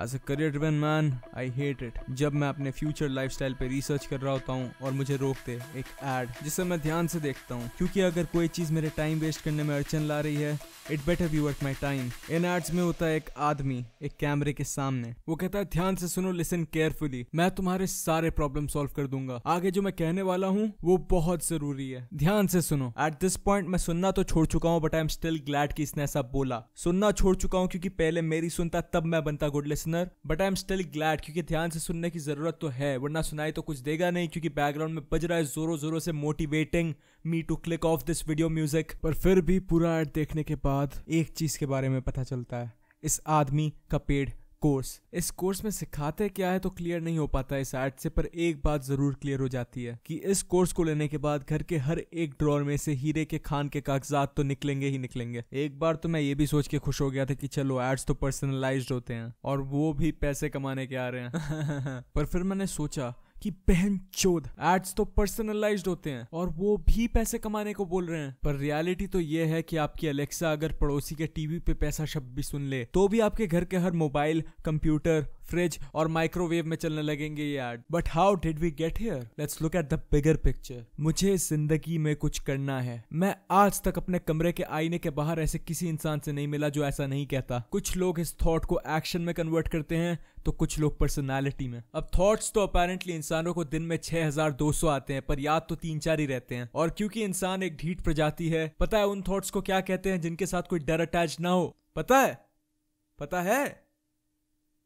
as a career driven man I hate it जब मैं अपने फ्यूचर लाइफ स्टाइल पे रिसर्च कर रहा होता हूँ और मुझे रोकते एक एड जिसे मैं ध्यान से देखता हूँ क्योंकि अगर कोई चीज़ मेरे टाइम वेस्ट करने में अड़चन ला रही है it better view work my time in arts में होता है एक आदमी एक कैमरे के सामने वो कहता है ध्यान से सुनो लिसन केयरफुली मैं तुम्हारे सारे प्रॉब्लम सॉल्व कर दूंगा आगे जो मैं कहने वाला हूँ वो बहुत जरूरी है ध्यान से सुनो एट दिस पॉइंट मैं सुनना तो छोड़ चुका हूँ but I am still glad कि इसने ऐसा बोला सुनना छोड़ चुका हूँ क्योंकि पहले मेरी सुनता तब मैं बनता good listener but I am still glad क्योंकि ध्यान से सुनने की जरूरत तो है वरना सुनाई तो कुछ देगा नहीं क्योंकि बैकग्राउंड में बज रहा है जोरों जोरों से motivating me to click off this video music पर फिर भी पूरा एड देखने के बाद बाद एक चीज़ के बारे में पता चलता है इस आदमी का पेड़ कोर्स इस कोर्स में सिखाते क्या है तो क्लियर नहीं हो पाता इस एड से पर एक बात जरूर क्लियर हो जाती है कि इस कोर्स को लेने के बाद घर के हर एक ड्रॉर में से हीरे के खान के कागजात तो निकलेंगे ही निकलेंगे एक बार तो मैं ये भी सोच के खुश हो गया था कि चलो एड्स तो पर्सनलाइज होते हैं और वो भी पैसे कमाने के आ रहे हैं पर फिर मैंने सोचा कि बहन चोद एड्स तो पर्सनलाइज होते हैं और वो भी पैसे कमाने को बोल रहे हैं पर रियलिटी तो ये है कि आपकी अलेक्सा अगर पड़ोसी के टीवी पे पैसा शब्द भी सुन ले तो भी आपके घर के हर मोबाइल कंप्यूटर फ्रिज और माइक्रोवेव में चलने लगेंगे ये ad but how did we get here let's look at the bigger picture मुझे जिंदगी में कुछ करना है मैं आज तक अपने कमरे के आईने के बाहर ऐसे किसी इंसान से नहीं मिला जो ऐसा नहीं कहता कुछ लोग इस थॉट को एक्शन में कन्वर्ट करते हैं तो कुछ लोग पर्सनैलिटी में अब थॉट्स तो अपेरेंटली इंसानों को दिन में 6200 आते हैं पर याद तो तीन चार ही रहते हैं और क्योंकि इंसान एक ढीठ प्रजाति है पता है उन थॉट्स को क्या कहते हैं जिनके साथ कोई डर अटैच ना हो पता है पता है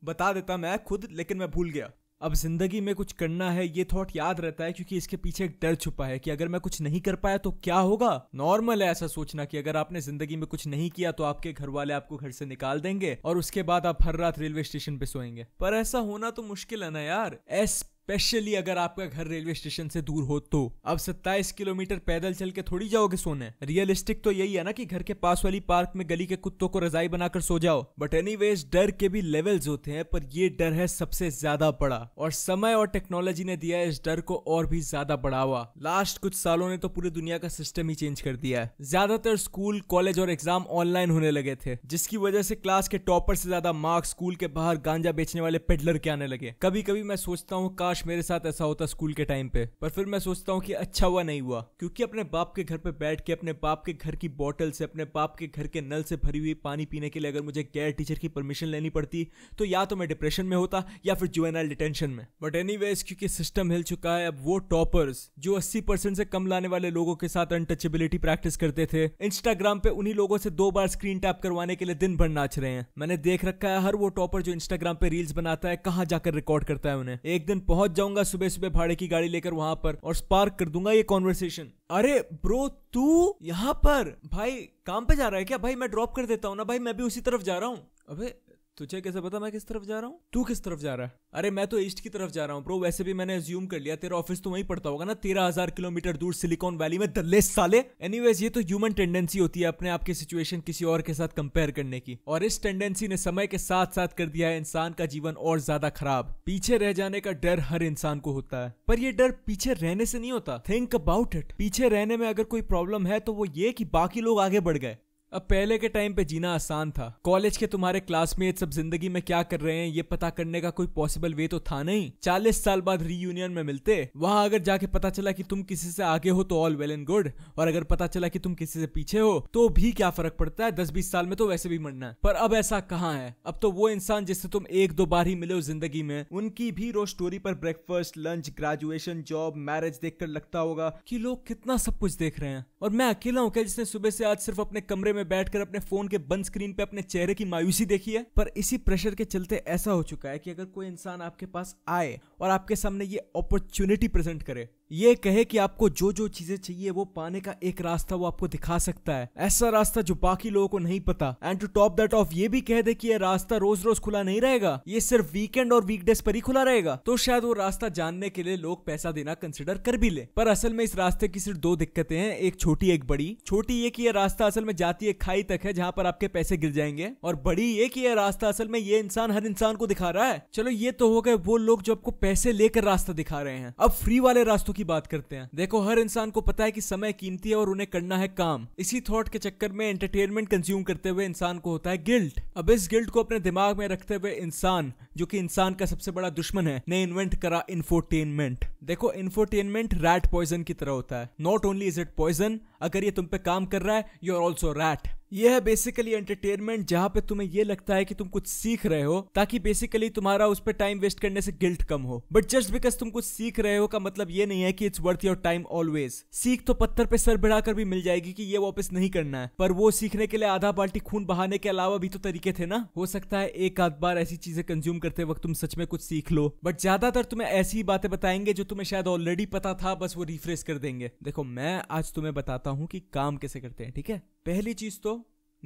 बता देता मैं खुद लेकिन मैं भूल गया अब ज़िंदगी में कुछ करना है ये थॉट याद रहता है क्योंकि इसके पीछे एक डर छुपा है कि अगर मैं कुछ नहीं कर पाया तो क्या होगा नॉर्मल है ऐसा सोचना कि अगर आपने ज़िंदगी में कुछ नहीं किया तो आपके घर वाले आपको घर से निकाल देंगे और उसके बाद आप हर रात रेलवे स्टेशन पे सोएंगे पर ऐसा होना तो मुश्किल है ना यार एस स्पेशली अगर आपका घर रेलवे स्टेशन से दूर हो तो अब 27 किलोमीटर पैदल चल के थोड़ी जाओगे सोने रियलिस्टिक तो यही है ना कि घर के पास वाली पार्क में गली के कुत्तों को रजाई बनाकर सो जाओ बट एनी डर के भी लेवल्स होते हैं पर ये डर है सबसे ज्यादा बड़ा और समय और टेक्नोलॉजी ने दिया है इस डर को और भी ज्यादा बढ़ावा लास्ट कुछ सालों ने तो पूरी दुनिया का सिस्टम ही चेंज कर दिया है ज्यादातर स्कूल कॉलेज और एग्जाम ऑनलाइन होने लगे थे जिसकी वजह से क्लास के टॉपर से ज्यादा मार्क्स स्कूल के बाहर गांजा बेचने वाले पेडलर के आने लगे कभी कभी मैं सोचता हूँ कार काश मेरे साथ ऐसा होता स्कूल के टाइम पे पर फिर मैं सोचता हूँ कि अच्छा हुआ नहीं हुआ क्योंकि अपने बाप के घर पे बैठ के अपने बाप के घर की बॉटल से अपने बाप के घर के नल से भरी हुई पानी पीने के लिए अगर मुझे गैर टीचर की परमिशन लेनी पड़ती तो या तो मैं डिप्रेशन में होता या फिर जुवेनाइल डिटेंशन में बट एनी क्योंकि सिस्टम हिल चुका है अब वो टॉपर्स जो अस्सी से कम लाने वाले लोगों के साथ अनटचेबिलिटी प्रैक्टिस करते थे इंस्टाग्राम पे उन्हीं लोगों से दो बार स्क्रीन टैप करवाने के लिए दिन भर नाच रहे हैं मैंने देख रखा है हर वो टॉपर जो इंस्टाग्राम पे रील्स बनाता है कहाँ जाकर रिकॉर्ड करता है उन्हें एक दिन बहुत पहुंच जाऊंगा सुबह सुबह भाड़े की गाड़ी लेकर वहां पर और स्पार्क कर दूंगा ये कॉन्वर्सेशन अरे ब्रो तू यहाँ पर भाई काम पे जा रहा है क्या भाई मैं ड्रॉप कर देता हूँ ना भाई मैं भी उसी तरफ जा रहा हूँ अबे तुझे कैसे पता मैं किस तरफ जा रहा हूँ तू किस तरफ जा रहा है अरे मैं तो ईस्ट की तरफ जा रहा हूँ ब्रो वैसे भी मैंने ज्यूम कर लिया तेरा ऑफिस तो वहीं पड़ता होगा ना तेरह हजार किलोमीटर दूर सिलिकॉन वैली में दल्ले साले एनीवेज ये तो ह्यूमन टेंडेंसी होती है अपने आप की सिचुएशन किसी और के साथ कंपेयर करने की और इस टेंडेंसी ने समय के साथ साथ कर दिया है इंसान का जीवन और ज्यादा खराब पीछे रह जाने का डर हर इंसान को होता है पर यह डर पीछे रहने से नहीं होता थिंक अबाउट इट पीछे रहने में अगर कोई प्रॉब्लम है तो वो ये की बाकी लोग आगे बढ़ गए अब पहले के टाइम पे जीना आसान था कॉलेज के तुम्हारे क्लासमेट सब जिंदगी में क्या कर रहे हैं ये पता करने का कोई पॉसिबल वे तो था नहीं चालीस साल बाद रीयूनियन में मिलते वहां अगर जाके पता चला कि तुम किसी से आगे हो तो ऑल वेल एंड गुड और अगर पता चला कि तुम किसी से पीछे हो तो भी क्या फर्क पड़ता है दस बीस साल में तो वैसे भी मरना है पर अब ऐसा कहाँ है अब तो वो इंसान जिससे तुम एक दो बार ही मिले हो जिंदगी में उनकी भी रोज स्टोरी पर breakfast lunch graduation job marriage देख लगता होगा कि लोग कितना सब कुछ देख रहे हैं और मैं अकेला हूँ क्या जिसने सुबह से आज सिर्फ अपने कमरे में में बैठकर अपने फोन के बंद स्क्रीन पे अपने चेहरे की मायूसी देखी है पर इसी प्रेशर के चलते ऐसा हो चुका है कि अगर कोई इंसान आपके पास आए और आपके सामने ये अपॉर्चुनिटी प्रेजेंट करे ये कहे कि आपको जो जो चीजें चाहिए वो पाने का एक रास्ता वो आपको दिखा सकता है ऐसा रास्ता जो बाकी लोगों को नहीं पता and to top that off ये भी कह दे कि ये रास्ता रोज रोज खुला नहीं रहेगा ये सिर्फ वीकेंड और वीकडेज पर ही खुला रहेगा तो शायद वो रास्ता जानने के लिए लोग पैसा देना कंसिडर कर भी ले पर असल में इस रास्ते की सिर्फ दो दिक्कतें हैं एक छोटी एक बड़ी छोटी ये की यह रास्ता असल में जाती है खाई तक है जहाँ पर आपके पैसे गिर जाएंगे और बड़ी ये की यह रास्ता असल में ये इंसान हर इंसान को दिखा रहा है चलो ये तो हो गए वो लोग जो आपको पैसे लेकर रास्ता दिखा रहे हैं अब फ्री वाले रास्तों की की बात करते हैं देखो हर इंसान को पता है कि समय कीमती है और उन्हें करना है काम इसी थॉट के चक्कर में एंटरटेनमेंट कंज्यूम करते हुए इंसान को होता है गिल्ट अब इस गिल्ट को अपने दिमाग में रखते हुए इंसान जो कि इंसान का सबसे बड़ा दुश्मन है ने इन्वेंट करा इन्फोटेनमेंट देखो इन्फोटेनमेंट रैट पॉइजन की तरह होता है not only is it poison अगर ये तुम पे काम कर रहा है यू आर ऑल्सो रैट यह है बेसिकली एंटरटेनमेंट जहां पे तुम्हें यह लगता है कि तुम कुछ सीख रहे हो ताकि बेसिकली तुम्हारा उस पर टाइम वेस्ट करने से गिल्ट कम हो बट जस्ट बिकॉज तुम कुछ सीख रहे हो का मतलब ये नहीं है कि it's worth your time always सीख तो पत्थर पे सर बढ़ाकर भी मिल जाएगी कि ये वापस नहीं करना है पर वो सीखने के लिए आधा बाल्टी खून बहाने के अलावा भी तो तरीके थे ना हो सकता है एक आध बार ऐसी चीजें कंज्यूम करते वक्त तुम सच में कुछ सीख लो बट ज्यादातर तुम्हें ऐसी ही बातें बताएंगे जो तुम्हें शायद ऑलरेडी पता था बस वो रिफ्रेश कर देंगे देखो मैं आज तुम्हें बताता हूँ कि काम कैसे करते हैं ठीक है पहली चीज तो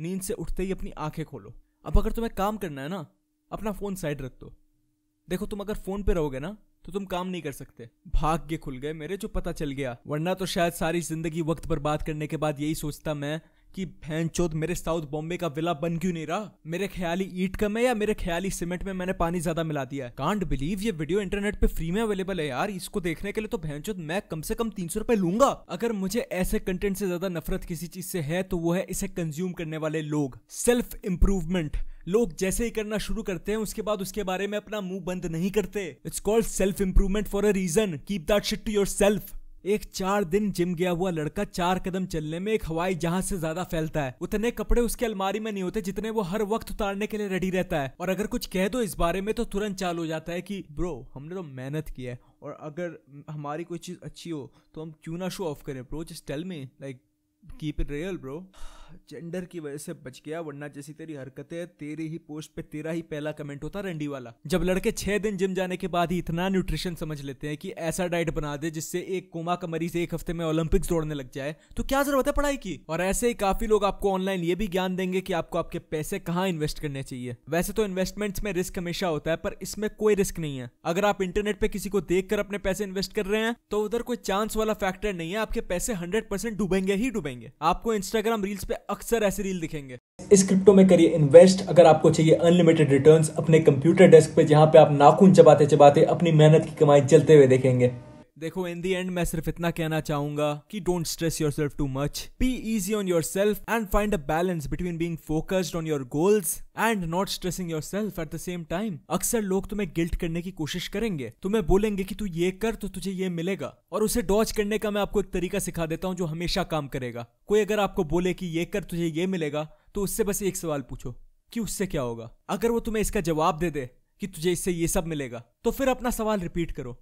नींद से उठते ही अपनी आंखें खोलो अब अगर तुम्हें काम करना है ना अपना फोन साइड रख दो देखो तुम अगर फोन पे रहोगे ना तो तुम काम नहीं कर सकते भाग्य खुल गए मेरे जो पता चल गया वरना तो शायद सारी जिंदगी वक्त बर्बाद करने के बाद यही सोचता मैं कि भैन चौथ मेरे साउथ बॉम्बे का विला बन क्यों नहीं रहा मेरे ख्याली ईट कम है या मेरे ख्याली सीमेंट में मैंने पानी ज्यादा मिला दिया है कांट बिलीव ये वीडियो इंटरनेट पे फ्री में अवेलेबल है यार इसको देखने के लिए तो भैन चौथ मैं कम से कम तीन सौ रुपए लूंगा अगर मुझे ऐसे कंटेंट से ज्यादा नफरत किसी चीज से है तो वो है इसे कंज्यूम करने वाले लोग सेल्फ इंप्रूवमेंट लोग जैसे ही करना शुरू करते हैं उसके बाद उसके बारे में अपना मुंह बंद नहीं करते it's called self improvement for a reason keep that shit to yourself एक चार दिन जिम गया हुआ लड़का चार कदम चलने में एक हवाई जहाज से ज्यादा फैलता है उतने कपड़े उसके अलमारी में नहीं होते जितने वो हर वक्त उतारने के लिए रेडी रहता है और अगर कुछ कह दो इस बारे में तो तुरंत चालू हो जाता है कि ब्रो हमने तो मेहनत की है और अगर हमारी कोई चीज़ अच्छी हो तो हम क्यों ना शो ऑफ करें bro just tell me like keep it real bro gender की वजह से बच गया वरना जैसी तेरी हरकतें तेरी ही पोस्ट पे तेरा ही पहला कमेंट होता रंडी वाला जब लड़के छह दिन जिम जाने के बाद ही इतना न्यूट्रिशन समझ लेते हैं कि ऐसा डाइट बना दे जिससे एक कोमा का मरीज एक हफ्ते में ओलंपिक्स दौड़ने लग जाए तो क्या जरूरत है पढ़ाई की और ऐसे ही काफी लोग आपको ऑनलाइन ये भी ज्ञान देंगे की आपको आपके पैसे कहाँ इन्वेस्ट करने चाहिए वैसे तो इन्वेस्टमेंट्स में रिस्क हमेशा होता है पर इसमें कोई रिस्क नहीं है अगर आप इंटरनेट पे किसी को देख कर अपने पैसे इन्वेस्ट कर रहे हैं तो उधर कोई चांस वाला फैक्टर नहीं है आपके पैसे हंड्रेड परसेंट डूबेंगे ही डूबेंगे आपको इंस्टाग्राम रील्स पे अक्सर ऐसे रील दिखेंगे इस क्रिप्टो में करिए इन्वेस्ट अगर आपको चाहिए अनलिमिटेड रिटर्न्स अपने कंप्यूटर डेस्क पे जहाँ पे आप नाखून चबाते चबाते अपनी मेहनत की कमाई चलते हुए देखेंगे देखो इन दी एंड मैं सिर्फ इतना कहना चाहूंगा कि don't stress yourself too much be easy on yourself and find a balance between being focused on your goals and not stressing yourself at the same time अक्सर लोग तुम्हें guilt करने की कोशिश करेंगे तुम्हें बोलेंगे कि तू ये कर तो तुझे ये मिलेगा और उसे डॉच करने का मैं आपको एक तरीका सिखा देता हूँ जो हमेशा काम करेगा कोई अगर आपको बोले कि ये कर तुझे ये मिलेगा तो उससे बस एक सवाल पूछो कि उससे क्या होगा अगर वो तुम्हें इसका जवाब दे दे कि तुझे इससे ये सब मिलेगा तो फिर अपना सवाल रिपीट करो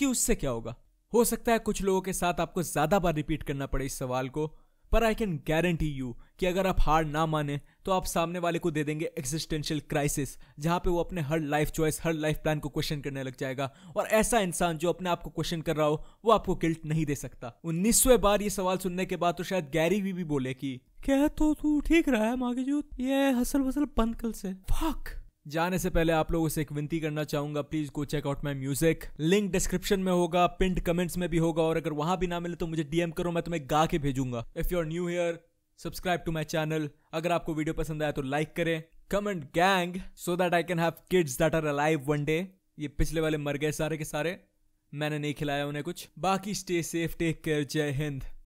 कि उससे क्या होगा हो सकता है कुछ लोगों के साथ आपको ज़्यादा बार रिपीट करना पड़े इस सवाल को पर आई कैन गारंटी यू कि अगर आप हार ना माने तो आप सामने वाले को दे देंगे एग्जिस्टेंशियल क्राइसिस जहां पे वो अपने हर लाइफ चॉइस हर लाइफ प्लान को क्वेश्चन करने लग जाएगा और ऐसा इंसान जो अपने आप को क्वेश्चन कर रहा हो वो आपको गिल्ट नहीं दे सकता उन्नीसवें बार ये सवाल सुनने के बाद तो शायद गैरी भी, भी बोले की क्या तो तू ठीक रहा है मागे जूत ये हसल वसल बंद कल से फक जाने से पहले आप लोगों से एक विनती करना चाहूंगा please go check out my music link description में होगा पिंड कमेंट्स में भी होगा और अगर वहां भी ना मिले तो मुझे डीएम करो मैं तुम्हें गा के भेजूंगा if you are new here subscribe to my channel अगर आपको वीडियो पसंद आया तो लाइक करें comment gang so that I can have kids that are alive one day ये पिछले वाले मर गए सारे के सारे मैंने नहीं खिलाया उन्हें कुछ बाकी स्टे सेफ टेक केयर जय हिंद